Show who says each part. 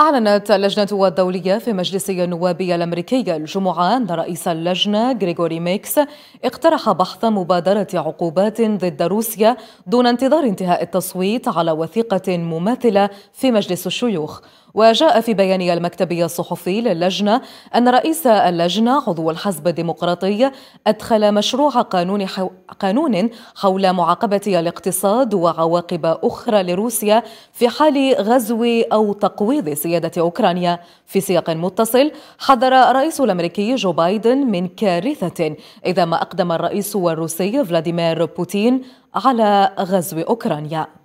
Speaker 1: أعلنت اللجنة الدولية في مجلس النواب الأمريكي الجمعة أن رئيس اللجنة غريغوري ميكس اقترح بحث مبادرة عقوبات ضد روسيا دون انتظار انتهاء التصويت على وثيقة مماثلة في مجلس الشيوخ وجاء في بيان المكتبي الصحفي للجنة أن رئيس اللجنة عضو الحزب الديمقراطي أدخل مشروع قانون حو... قانون حول معاقبة الاقتصاد وعواقب أخرى لروسيا في حال غزو أو تقويض سيادة أوكرانيا في سياق متصل حذر الرئيس الأمريكي جو بايدن من كارثة إذا ما أقدم الرئيس الروسي فلاديمير بوتين على غزو أوكرانيا